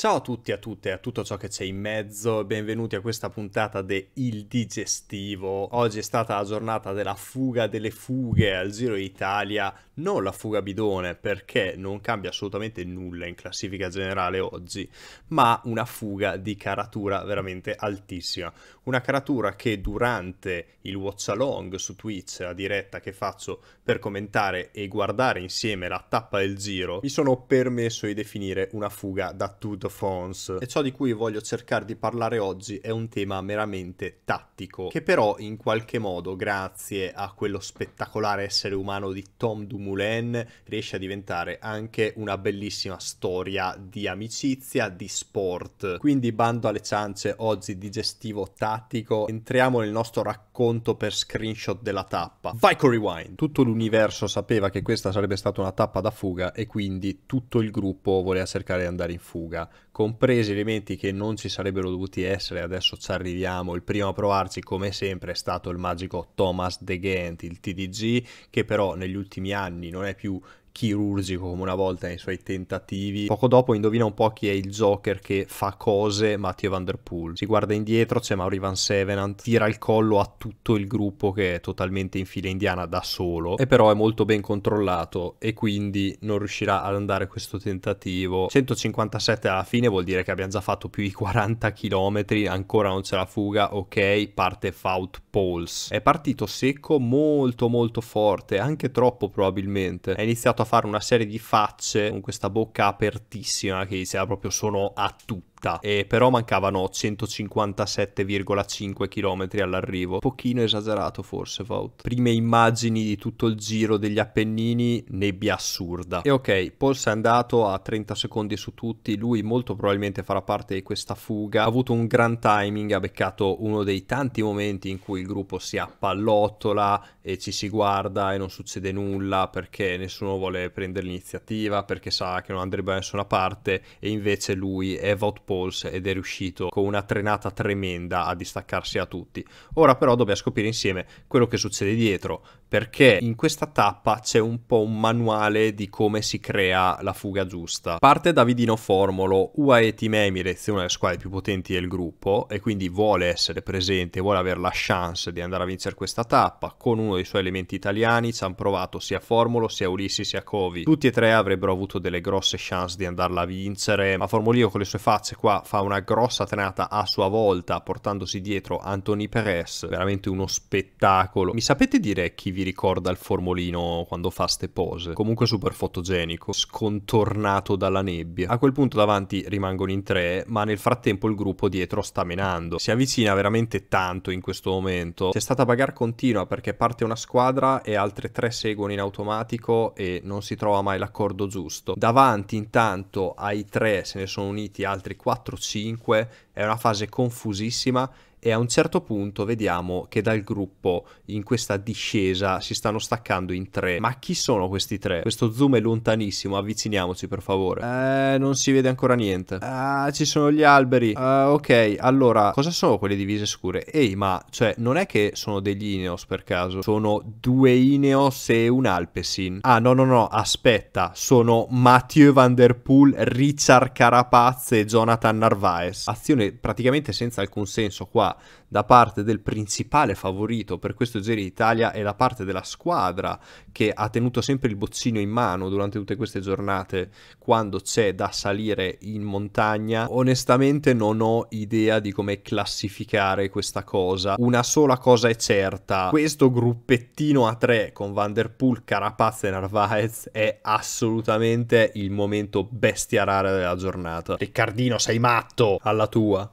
Ciao a tutti e a tutte, a tutto ciò che c'è in mezzo, benvenuti a questa puntata de Il Digestivo. Oggi è stata la giornata della fuga delle fughe al Giro d'Italia, non la fuga bidone perché non cambia assolutamente nulla in classifica generale oggi, ma una fuga di caratura veramente altissima. Una caratura che durante il watch along su Twitch, la diretta che faccio per commentare e guardare insieme la tappa del giro, mi sono permesso di definire una fuga da tutto fons. E ciò di cui voglio cercare di parlare oggi è un tema meramente tattico, che però in qualche modo, grazie a quello spettacolare essere umano di Tom Dumont, Mulan riesce a diventare anche una bellissima storia di amicizia, di sport. Quindi bando alle ciance oggi digestivo tattico, entriamo nel nostro racconto sconto per screenshot della tappa. Vico Rewind. Tutto l'universo sapeva che questa sarebbe stata una tappa da fuga e quindi tutto il gruppo voleva cercare di andare in fuga, compresi elementi che non ci sarebbero dovuti essere, adesso ci arriviamo. Il primo a provarci come sempre è stato il magico Thomas De Ghent, il TDG, che però negli ultimi anni non è più chirurgico come una volta nei suoi tentativi. Poco dopo indovina un po' chi è il Joker che fa cose Matteo Van Der Poel. Si guarda indietro, c'è Mauri Van Sevenant, tira il collo a tutto il gruppo che è totalmente in fila indiana da solo e però è molto ben controllato e quindi non riuscirà ad andare questo tentativo. 157 alla fine vuol dire che abbiamo già fatto più di 40 km, ancora non c'è la fuga, ok, parte Faut Pulse. È partito secco molto molto forte, anche troppo probabilmente. È iniziato a fare una serie di facce con questa bocca apertissima che gli sembra ah, proprio sono a tutti città, e però mancavano 157,5 km all'arrivo. Pochino esagerato forse, Vaut. Prime immagini di tutto il giro degli Appennini, nebbia assurda. E ok, Paul si è andato a 30 secondi su tutti, lui molto probabilmente farà parte di questa fuga, ha avuto un gran timing, ha beccato uno dei tanti momenti in cui il gruppo si appallottola e ci si guarda e non succede nulla perché nessuno vuole prendere l'iniziativa, perché sa che non andrebbe da nessuna parte e invece lui è voto Pauls ed è riuscito con una trenata tremenda a distaccarsi da tutti. Ora però dobbiamo scoprire insieme quello che succede dietro, perché in questa tappa c'è un po' un manuale di come si crea la fuga giusta. Parte Davidino Formolo, UAE Team Emirates è una delle squadre più potenti del gruppo e quindi vuole essere presente, vuole avere la chance di andare a vincere questa tappa con uno dei suoi elementi italiani, ci hanno provato sia Formolo sia Ulissi sia Covi. Tutti e tre avrebbero avuto delle grosse chance di andarla a vincere, ma Formolio con le sue facce qua fa una grossa trenata a sua volta portandosi dietro Anthony Perez, veramente uno spettacolo. Mi sapete dire chi vi ricorda il formolino quando fa ste pose. Comunque super fotogenico, scontornato dalla nebbia. A quel punto davanti rimangono in tre, ma nel frattempo il gruppo dietro sta menando. Si avvicina veramente tanto in questo momento. C'è stata bagarre continua perché parte una squadra e altre tre seguono in automatico e non si trova mai l'accordo giusto. Davanti intanto ai tre se ne sono uniti altri 4-5, è una fase confusissima e a un certo punto vediamo che dal gruppo in questa discesa si stanno staccando in tre. Ma chi sono questi tre? Questo zoom è lontanissimo, avviciniamoci per favore. Eh, non si vede ancora niente. Ah, ci sono gli alberi. Ah, ok, allora, cosa sono quelle divise scure? Ehi, ma, cioè, non è che sono degli Ineos per caso? Sono due Ineos e un Alpesin. Ah, no, no, no, aspetta. Sono Mathieu Van Der Poel, Richard Carapaz e Jonathan Narvaez. Azione praticamente senza alcun senso qua da parte del principale favorito per questo Giro d'Italia e da parte della squadra che ha tenuto sempre il bozzino in mano durante tutte queste giornate quando c'è da salire in montagna. Onestamente non ho idea di come classificare questa cosa. Una sola cosa è certa, questo gruppettino a tre con Van Der Poel, Carapaz e Narvaez è assolutamente il momento bestia rara della giornata. Riccardino sei matto alla tua.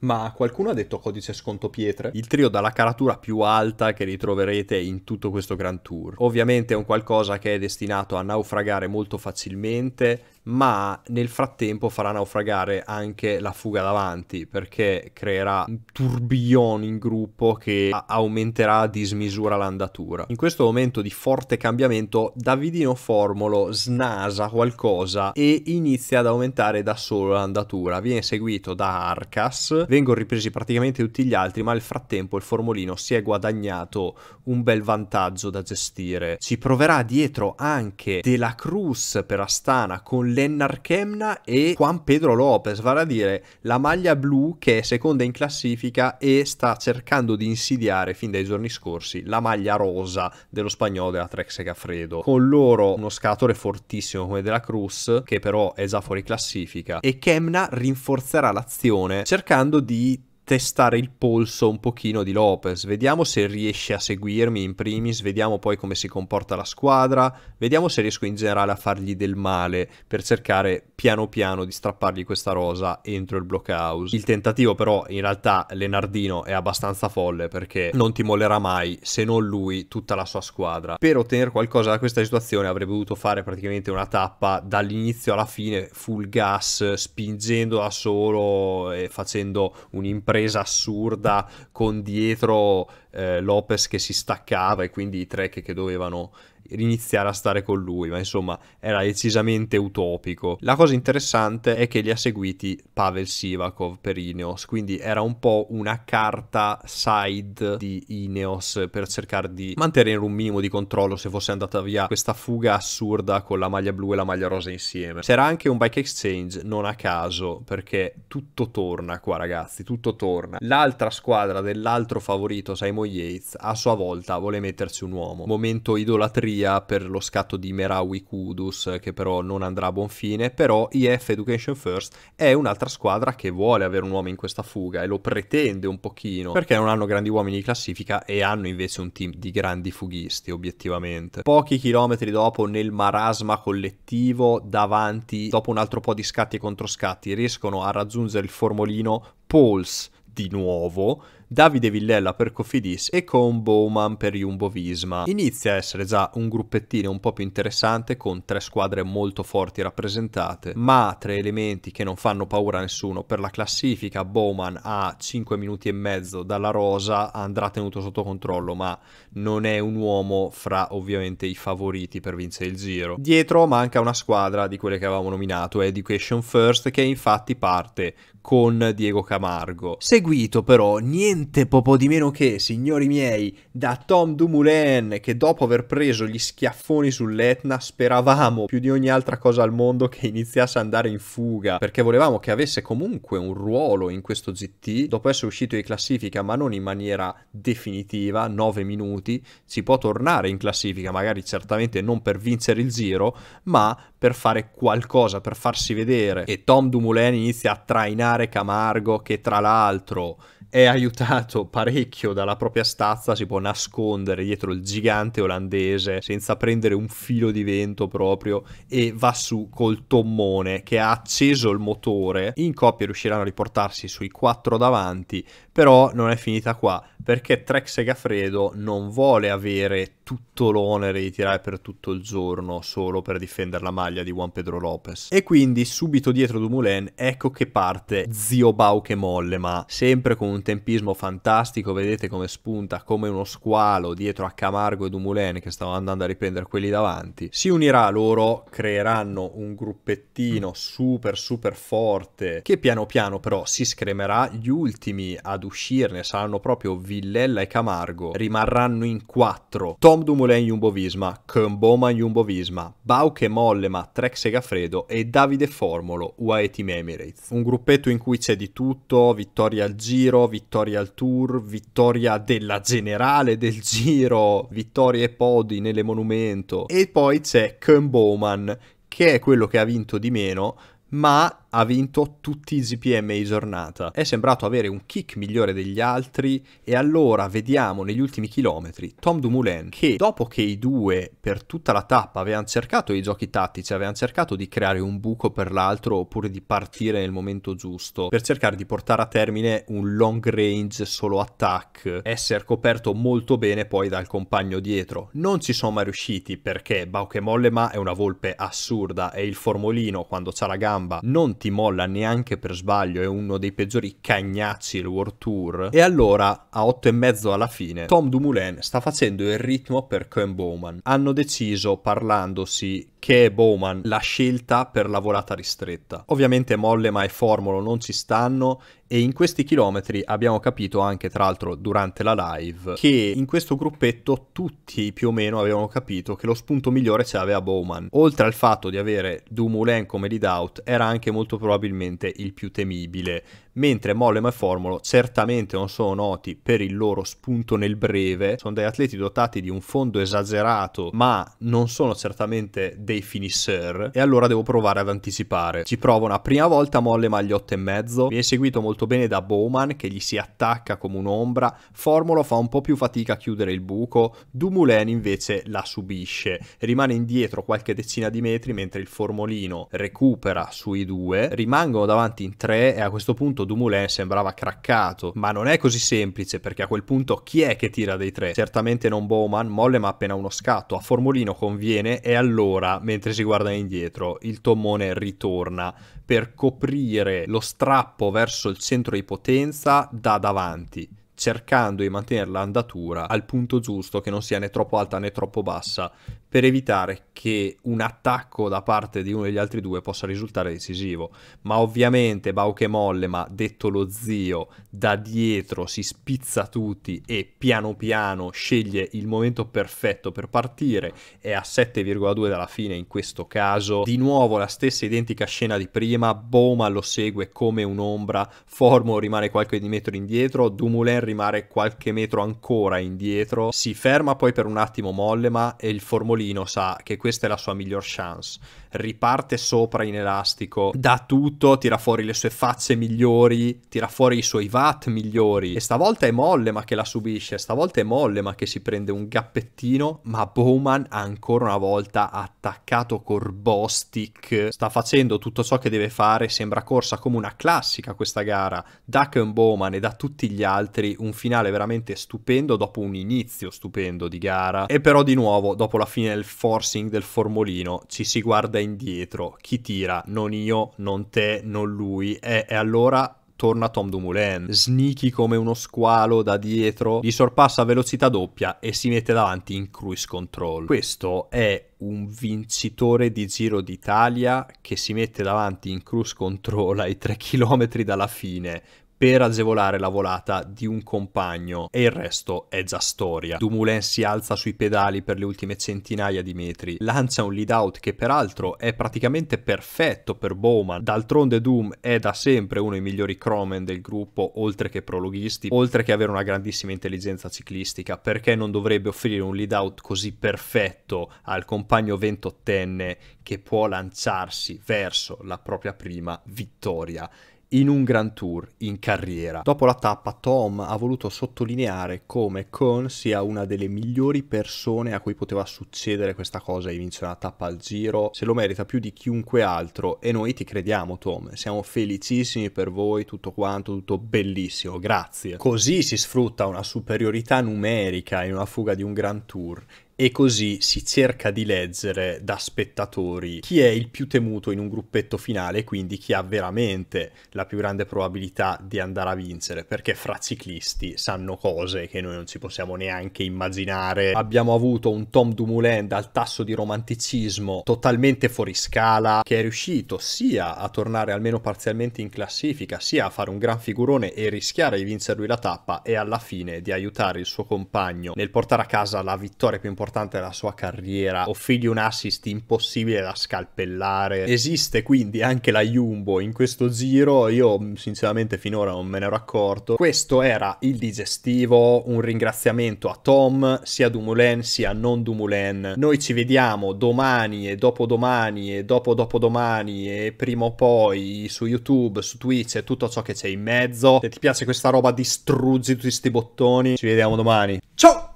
Ma qualcuno ha detto codice sconto pietre? Il trio dalla caratura più alta che ritroverete in tutto questo Grand Tour. Ovviamente è un qualcosa che è destinato a naufragare molto facilmente, ma nel frattempo farà naufragare anche la fuga davanti perché creerà un tourbillon in gruppo che aumenterà a dismisura l'andatura. In questo momento di forte cambiamento Davidino Formolo snasa qualcosa e inizia ad aumentare da solo l'andatura, viene seguito da Arcas, vengono ripresi praticamente tutti gli altri ma nel frattempo il Formolino si è guadagnato un bel vantaggio da gestire. Ci proverà dietro anche Della Cruz per Astana con le Lennar Kemna e Juan Pedro Lopez, vale a dire la maglia blu che è seconda in classifica e sta cercando di insidiare fin dai giorni scorsi la maglia rosa dello spagnolo della Trek Segafredo. Con loro uno scatore fortissimo come della Cruz, che però è già fuori classifica, e Kemna rinforzerà l'azione cercando di testare il polso un pochino di Lopez, vediamo se riesce a seguirmi in primis, vediamo poi come si comporta la squadra, vediamo se riesco in generale a fargli del male per cercare piano piano di strappargli questa rosa entro il blockhouse. Il tentativo però in realtà Lenardino è abbastanza folle perché non ti mollerà mai se non lui tutta la sua squadra. Per ottenere qualcosa da questa situazione avrebbe dovuto fare praticamente una tappa dall'inizio alla fine full gas spingendo da solo e facendo un'impresa presa assurda con dietro eh, Lopez che si staccava e quindi i tre che, che dovevano iniziare a stare con lui, ma insomma era decisamente utopico. La cosa interessante è che li ha seguiti Pavel Sivakov per Ineos, quindi era un po' una carta side di Ineos per cercare di mantenere un minimo di controllo se fosse andata via questa fuga assurda con la maglia blu e la maglia rosa insieme. C'era anche un bike exchange, non a caso, perché tutto torna qua ragazzi, tutto torna. L'altra squadra dell'altro favorito, Simon Yates, a sua volta vuole metterci un uomo. Momento idolatrice via per lo scatto di Merawi Kudus che però non andrà a buon fine, però IF Education First è un'altra squadra che vuole avere un uomo in questa fuga e lo pretende un pochino perché non hanno grandi uomini di classifica e hanno invece un team di grandi fughisti obiettivamente. Pochi chilometri dopo nel marasma collettivo davanti, dopo un altro po' di scatti e controscatti, riescono a raggiungere il formolino Pulse di nuovo Davide Villella per Cofidis e con Bowman per Jumbo Visma. Inizia a essere già un gruppettino un po' più interessante con tre squadre molto forti rappresentate, ma tre elementi che non fanno paura a nessuno per la classifica. Bowman a 5 minuti e mezzo dalla rosa andrà tenuto sotto controllo, ma non è un uomo fra ovviamente i favoriti per vincere il giro. Dietro manca una squadra di quelle che avevamo nominato, Education First, che infatti parte con Diego Camargo, seguito però niente niente poco di meno che, signori miei, da Tom Dumoulin, che dopo aver preso gli schiaffoni sull'Etna speravamo più di ogni altra cosa al mondo che iniziasse ad andare in fuga, perché volevamo che avesse comunque un ruolo in questo GT, dopo essere uscito di classifica ma non in maniera definitiva, 9 minuti, si può tornare in classifica, magari certamente non per vincere il giro, ma per fare qualcosa, per farsi vedere. E Tom Dumoulin inizia a trainare Camargo che tra l'altro è aiutato parecchio dalla propria stazza, si può nascondere dietro il gigante olandese senza prendere un filo di vento proprio e va su col tommone che ha acceso il motore. In coppia riusciranno a riportarsi sui quattro davanti, però non è finita qua perché Trek Segafredo non vuole avere tutto l'onere di tirare per tutto il giorno solo per difendere la maglia di Juan Pedro Lopez. E quindi subito dietro Dumoulin ecco che parte Zio Bau che molle, ma sempre con un tempismo fantastico, vedete come spunta come uno squalo dietro a Camargo e Dumoulin che stavano andando a riprendere quelli davanti. Si unirà a loro, creeranno un gruppettino super super forte che piano piano però si scremerà, gli ultimi ad uscirne saranno proprio Villella e Camargo, rimarranno in quattro. Tom Dumoulin Jumbo Visma, Kern Bowman Jumbo Visma, Bauke Mollema Trek Segafredo e Davide Formolo UAE Team Emirates. Un gruppetto in cui c'è di tutto, vittoria al giro, vittoria al tour, vittoria della generale del giro, vittorie e podi nelle monumento e poi c'è Kern Bowman che è quello che ha vinto di meno ma ha vinto tutti i GPM di giornata. È sembrato avere un kick migliore degli altri e allora vediamo negli ultimi chilometri Tom Dumoulin che dopo che i due per tutta la tappa avevano cercato i giochi tattici, avevano cercato di creare un buco per l'altro oppure di partire nel momento giusto per cercare di portare a termine un long range solo attack, essere coperto molto bene poi dal compagno dietro. Non ci sono mai riusciti perché Bauke Mollema è una volpe assurda e il formolino quando c'ha la gamba non ti molla neanche per sbaglio, è uno dei peggiori cagnacci del World Tour. E allora, a 8 e mezzo alla fine, Tom Dumoulin sta facendo il ritmo per Ken Bowman. Hanno deciso, parlandosi, che è Bowman, la scelta per la volata ristretta. Ovviamente molle ma e Formolo non ci stanno e in questi chilometri abbiamo capito anche tra l'altro durante la live che in questo gruppetto tutti più o meno avevano capito che lo spunto migliore ce l'aveva Bowman. Oltre al fatto di avere Dumoulin come lead out era anche molto probabilmente il più temibile mentre Mollem e Formolo certamente non sono noti per il loro spunto nel breve, sono degli atleti dotati di un fondo esagerato, ma non sono certamente dei finisseur, e allora devo provare ad anticipare. Ci provo una prima volta Mollem agli e mezzo, viene seguito molto bene da Bowman che gli si attacca come un'ombra, Formolo fa un po' più fatica a chiudere il buco, Dumoulin invece la subisce, rimane indietro qualche decina di metri mentre il Formolino recupera sui due, rimangono davanti in tre e a questo punto Dumoulin sembrava craccato, ma non è così semplice perché a quel punto chi è che tira dei tre? Certamente non Bowman, Molle ma appena uno scatto, a Formolino conviene e allora, mentre si guarda indietro, il tommone ritorna per coprire lo strappo verso il centro di potenza da davanti cercando di mantenere l'andatura al punto giusto, che non sia né troppo alta né troppo bassa, per evitare che un attacco da parte di uno degli altri due possa risultare decisivo. Ma ovviamente Bauke Molle, ma detto lo zio, da dietro si spizza tutti e piano piano sceglie il momento perfetto per partire, è a 7,2 dalla fine in questo caso. Di nuovo la stessa identica scena di prima, Boma lo segue come un'ombra, Formo rimane qualche metro indietro, Dumoulin rimane qualche metro ancora indietro, si ferma poi per un attimo Mollema e il Formolino sa che questa è la sua miglior chance riparte sopra in elastico, dà tutto, tira fuori le sue facce migliori, tira fuori i suoi VAT migliori. E stavolta è molle ma che la subisce, stavolta è molle ma che si prende un gappettino, ma Bowman ancora una volta attaccato Corbostic, sta facendo tutto ciò che deve fare, sembra corsa come una classica questa gara, da Ken Bowman e da tutti gli altri, un finale veramente stupendo dopo un inizio stupendo di gara, e però di nuovo dopo la fine del forcing del formolino ci si guarda da indietro, chi tira? Non io, non te, non lui. E, e allora torna Tom Dumoulin, sneaky come uno squalo da dietro, gli sorpassa a velocità doppia e si mette davanti in cruise control. Questo è un vincitore di Giro d'Italia che si mette davanti in cruise control ai 3 km dalla fine per agevolare la volata di un compagno e il resto è già storia. Dumoulin si alza sui pedali per le ultime centinaia di metri, lancia un lead out che peraltro è praticamente perfetto per Bowman, d'altronde Doom è da sempre uno dei migliori cromen del gruppo oltre che prologhisti, oltre che avere una grandissima intelligenza ciclistica, perché non dovrebbe offrire un lead out così perfetto al compagno ventottenne che può lanciarsi verso la propria prima vittoria in un Grand Tour in carriera. Dopo la tappa Tom ha voluto sottolineare come Cohn sia una delle migliori persone a cui poteva succedere questa cosa e vince una tappa al giro, se lo merita più di chiunque altro e noi ti crediamo Tom, siamo felicissimi per voi, tutto quanto, tutto bellissimo, grazie. Così si sfrutta una superiorità numerica in una fuga di un Grand Tour e così si cerca di leggere da spettatori chi è il più temuto in un gruppetto finale, quindi chi ha veramente la più grande probabilità di andare a vincere, perché fra ciclisti sanno cose che noi non ci possiamo neanche immaginare. Abbiamo avuto un Tom Dumoulin dal tasso di romanticismo totalmente fuori scala, che è riuscito sia a tornare almeno parzialmente in classifica, sia a fare un gran figurone e rischiare di vincere lui la tappa e alla fine di aiutare il suo compagno nel portare a casa la vittoria più importante importante della sua carriera, offrigli un assist impossibile da scalpellare. Esiste quindi anche la Jumbo in questo giro, io mm, sinceramente finora non me ne ero accorto. Questo era il digestivo, un ringraziamento a Tom, sia Dumoulin sia non Dumoulin. Noi ci vediamo domani e dopodomani e dopo dopodomani e prima o poi su YouTube, su Twitch e tutto ciò che c'è in mezzo. Se ti piace questa roba distruggi tutti questi bottoni. Ci vediamo domani. Ciao!